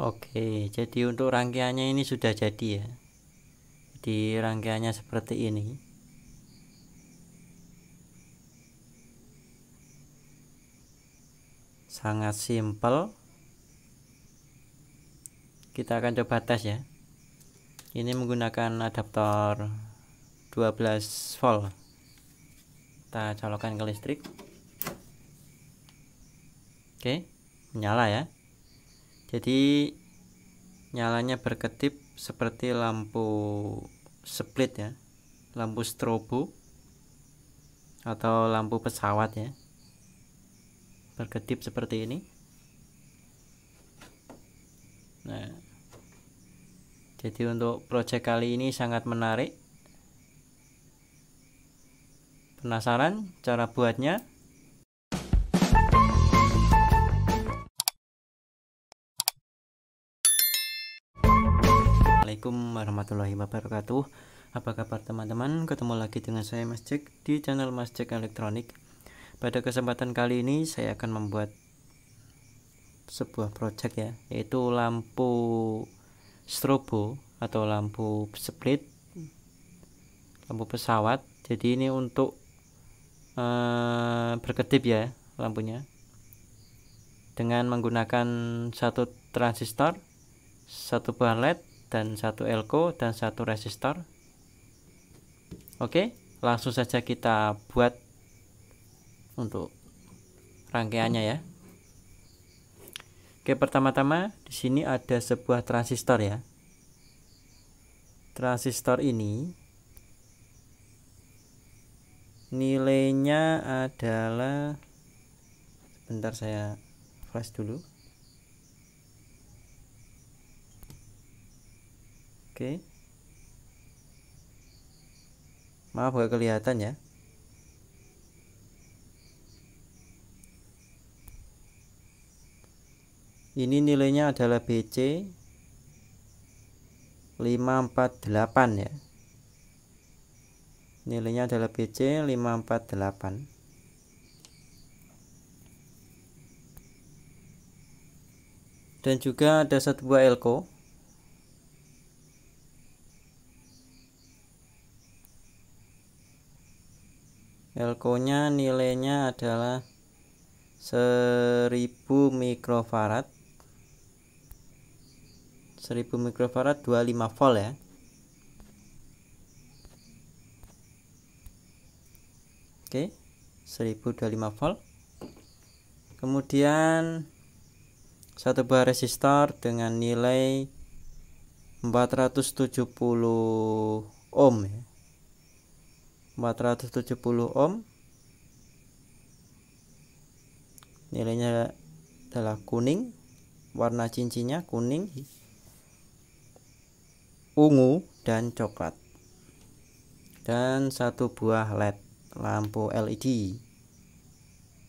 Oke, jadi untuk rangkaiannya ini sudah jadi ya. Di rangkaiannya seperti ini. Sangat simpel. Kita akan coba tes ya. Ini menggunakan adaptor 12 volt. Kita colokan ke listrik. Oke, menyala ya jadi nyalanya berkedip seperti lampu split ya lampu strobo atau lampu pesawat ya berkedip seperti ini nah jadi untuk project kali ini sangat menarik penasaran cara buatnya Assalamualaikum warahmatullahi wabarakatuh Apa kabar teman-teman? Ketemu lagi dengan saya Mas Jack di channel Mas Jack Elektronik Pada kesempatan kali ini saya akan membuat sebuah project ya Yaitu lampu strobo atau lampu split Lampu pesawat Jadi ini untuk uh, berkedip ya lampunya dengan menggunakan satu transistor satu buah LED dan satu elko dan satu resistor oke langsung saja kita buat untuk rangkaiannya ya oke pertama-tama di sini ada sebuah transistor ya transistor ini nilainya adalah sebentar saya flash dulu Oke. Maaf gak kelihatan ya. Ini nilainya adalah BC 548 ya. Nilainya adalah BC 548. Dan juga ada satu buah elko elko-nya nilainya adalah 1000 mikrofarad 1000 mikrofarad 25 volt ya Oke, 1025 volt. Kemudian satu buah resistor dengan nilai 470 ohm ya. 470 ohm nilainya adalah kuning warna cincinnya kuning ungu dan coklat dan satu buah led lampu LED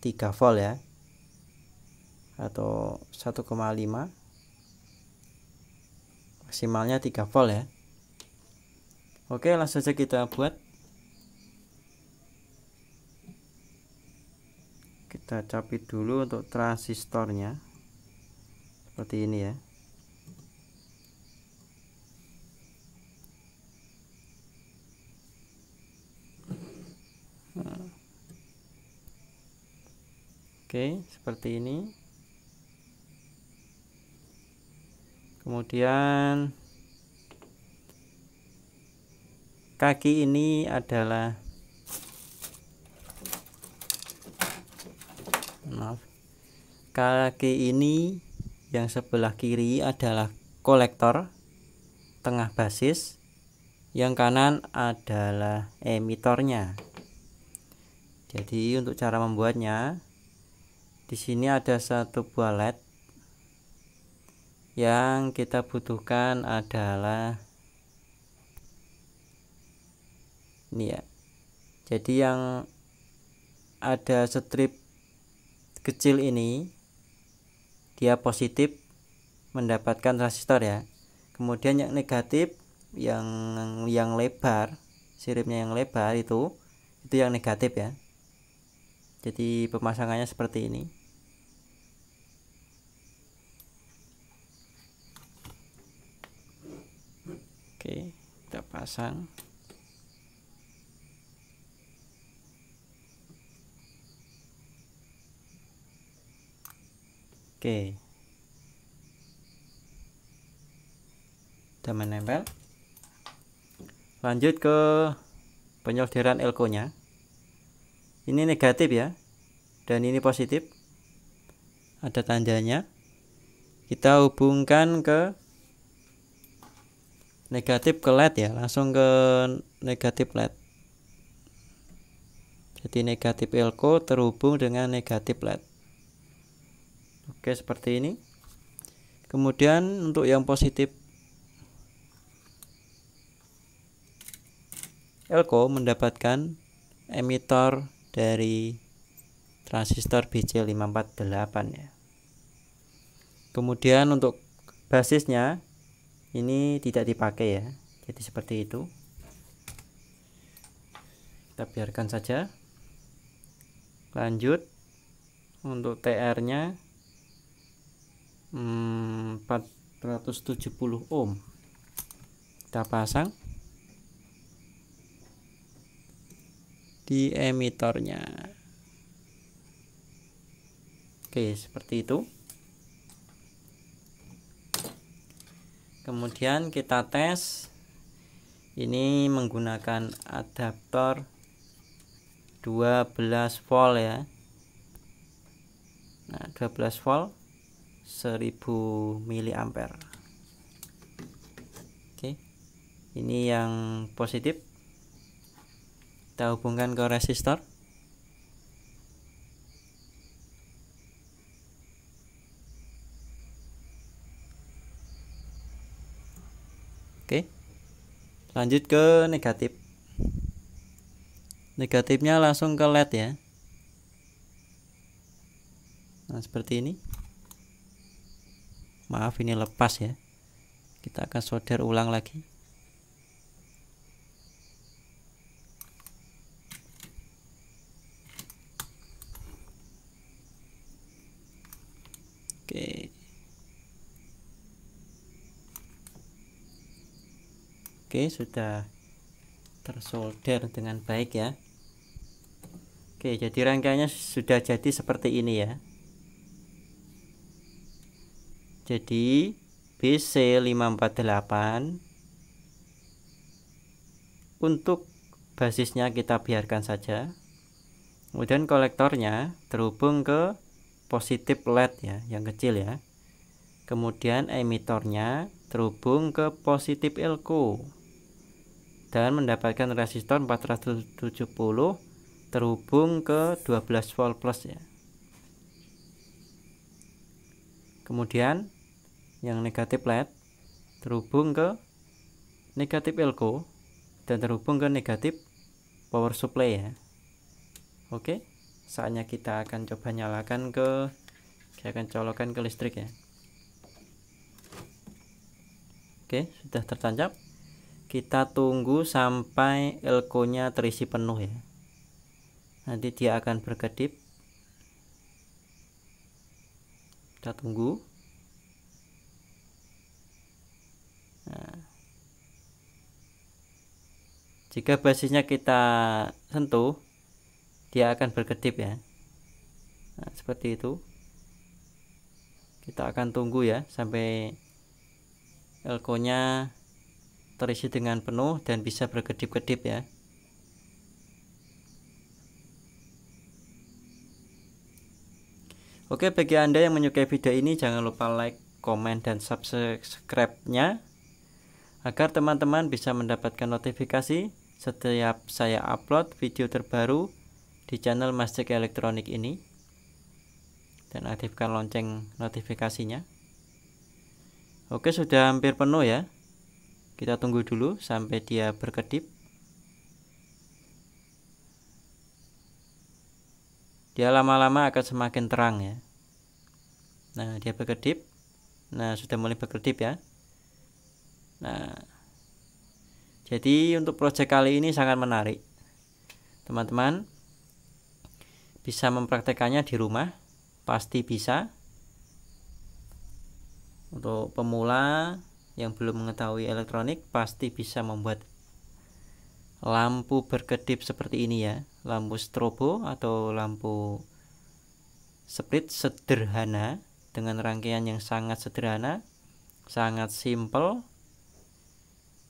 3 volt ya atau 1,5 maksimalnya 3 volt ya oke langsung saja kita buat kita capit dulu untuk transistornya seperti ini ya oke seperti ini kemudian kaki ini adalah maaf kaki ini yang sebelah kiri adalah kolektor tengah basis yang kanan adalah emitornya jadi untuk cara membuatnya di sini ada satu buah led yang kita butuhkan adalah ini ya jadi yang ada strip kecil ini dia positif mendapatkan resistor ya kemudian yang negatif yang yang lebar siripnya yang lebar itu itu yang negatif ya jadi pemasangannya seperti ini oke kita pasang Oke. Sudah menempel. Lanjut ke penyolderan elko nya. Ini negatif ya. Dan ini positif. Ada tandanya. Kita hubungkan ke negatif ke LED ya, langsung ke negatif LED. Jadi negatif elko terhubung dengan negatif LED. Oke, seperti ini. Kemudian untuk yang positif Elko mendapatkan emitor dari transistor BC548 ya. Kemudian untuk basisnya ini tidak dipakai ya. Jadi seperti itu. Kita biarkan saja. Lanjut untuk TR-nya 470 hmm, ohm kita pasang di emitornya oke seperti itu kemudian kita tes ini menggunakan adaptor 12 volt ya nah 12 volt 1000 ampere, oke ini yang positif kita hubungkan ke resistor oke lanjut ke negatif negatifnya langsung ke led ya nah seperti ini maaf ini lepas ya kita akan solder ulang lagi oke oke sudah tersolder dengan baik ya oke jadi rangkaiannya sudah jadi seperti ini ya jadi BC548 untuk basisnya kita biarkan saja. Kemudian kolektornya terhubung ke positif LED ya, yang kecil ya. Kemudian emitornya terhubung ke positif elko dan mendapatkan resistor 470 terhubung ke 12 volt plus ya. kemudian yang negatif led terhubung ke negatif elko dan terhubung ke negatif power supply ya oke saatnya kita akan coba nyalakan ke saya akan colokan ke listrik ya oke sudah tertancap kita tunggu sampai elko nya terisi penuh ya nanti dia akan berkedip kita tunggu jika basisnya kita sentuh dia akan berkedip ya nah, seperti itu kita akan tunggu ya sampai elko nya terisi dengan penuh dan bisa berkedip-kedip ya Oke bagi anda yang menyukai video ini jangan lupa like, komen, dan subscribe-nya agar teman-teman bisa mendapatkan notifikasi setiap saya upload video terbaru di channel Masjid Elektronik ini dan aktifkan lonceng notifikasinya oke sudah hampir penuh ya kita tunggu dulu sampai dia berkedip dia lama-lama akan semakin terang ya nah dia berkedip nah sudah mulai berkedip ya nah jadi untuk proyek kali ini sangat menarik. Teman-teman bisa mempraktekannya di rumah, pasti bisa. Untuk pemula yang belum mengetahui elektronik pasti bisa membuat lampu berkedip seperti ini ya, lampu strobo atau lampu split sederhana dengan rangkaian yang sangat sederhana, sangat simple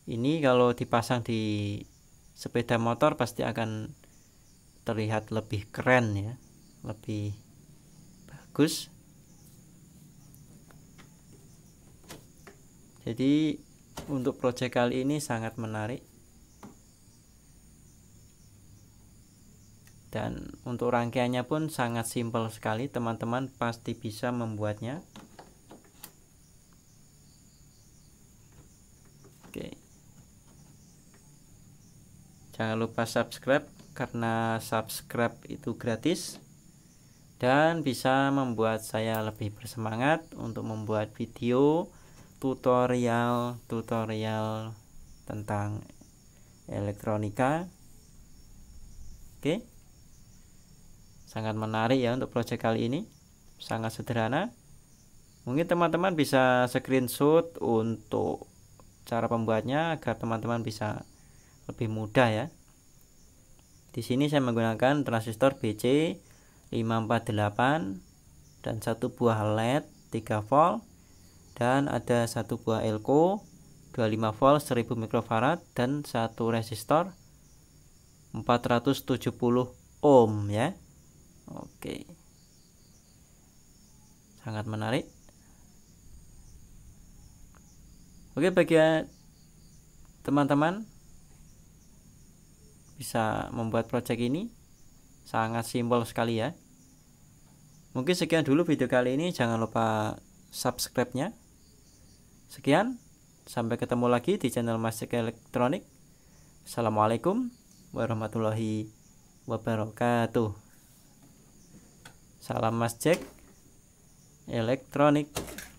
ini kalau dipasang di sepeda motor pasti akan terlihat lebih keren ya lebih bagus jadi untuk proyek kali ini sangat menarik dan untuk rangkaiannya pun sangat simpel sekali teman-teman pasti bisa membuatnya jangan lupa subscribe karena subscribe itu gratis dan bisa membuat saya lebih bersemangat untuk membuat video tutorial-tutorial tentang elektronika oke sangat menarik ya untuk proyek kali ini sangat sederhana mungkin teman-teman bisa screenshot untuk cara pembuatnya agar teman-teman bisa lebih mudah ya di sini saya menggunakan transistor BC 548 dan satu buah LED 3 volt dan ada satu buah elko 25 volt 1000 mikrofarad dan satu resistor 470 ohm ya Oke sangat menarik Oke bagi teman-teman bisa membuat proyek ini sangat simpel sekali ya mungkin sekian dulu video kali ini jangan lupa subscribe nya sekian sampai ketemu lagi di channel masjid Elektronik Assalamualaikum warahmatullahi wabarakatuh Salam masjid Elektronik